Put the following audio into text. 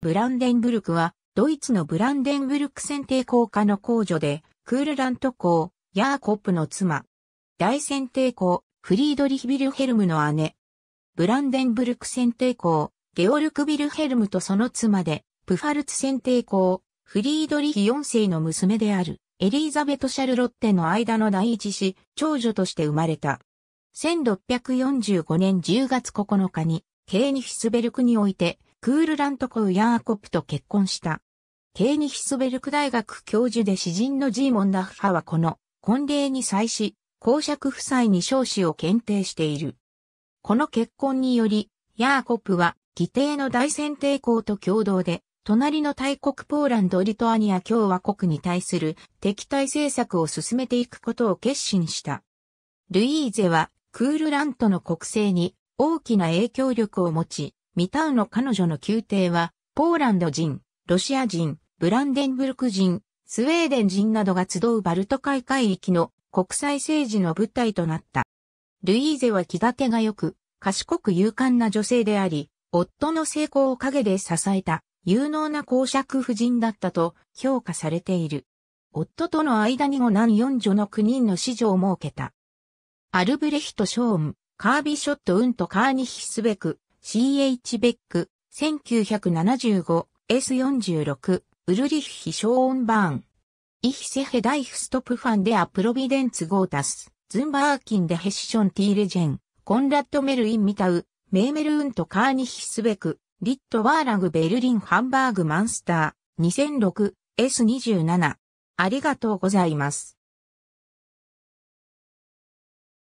ブランデンブルクは、ドイツのブランデンブルク選定校科の公女で、クールラント公、ヤーコップの妻。大選定公、フリードリヒ・ビルヘルムの姉。ブランデンブルク選定公、ゲオルク・ビルヘルムとその妻で、プファルツ選定公、フリードリヒ4世の娘である、エリーザベト・シャルロッテの間の第一子、長女として生まれた。1645年10月9日に、ケーニヒスベルクにおいて、クールラントコ・ウヤーコプと結婚した。ケーニヒスベルク大学教授で詩人のジーモン・ナッハはこの婚礼に際し、公爵夫妻に少子を検定している。この結婚により、ヤーコプは、規定の大選定校と共同で、隣の大国ポーランド・リトアニア共和国に対する敵対政策を進めていくことを決心した。ルイーゼは、クールラントの国政に大きな影響力を持ち、ミタウの彼女の宮廷は、ポーランド人、ロシア人、ブランデンブルク人、スウェーデン人などが集うバルト海海域の国際政治の舞台となった。ルイーゼは気立てが良く、賢く勇敢な女性であり、夫の成功を陰で支えた有能な公爵夫人だったと評価されている。夫との間にも男四女の9人の子女を設けた。アルブレヒト・ショーン、カービショット・ウンとカーニヒスベク、CH ベック、1975、S46、ウルリッヒ・ショーンバーン。イヒセヘダイフストプファンデアプロビデンツ・ゴータス、ズンバーキンデヘッション・ティーレジェン、コンラッド・メルイン・ミタウ、メーメルウント・カーニヒスベク、リット・ワーラグ・ベルリン・ハンバーグ・マンスター、2006、S27。ありがとうございます。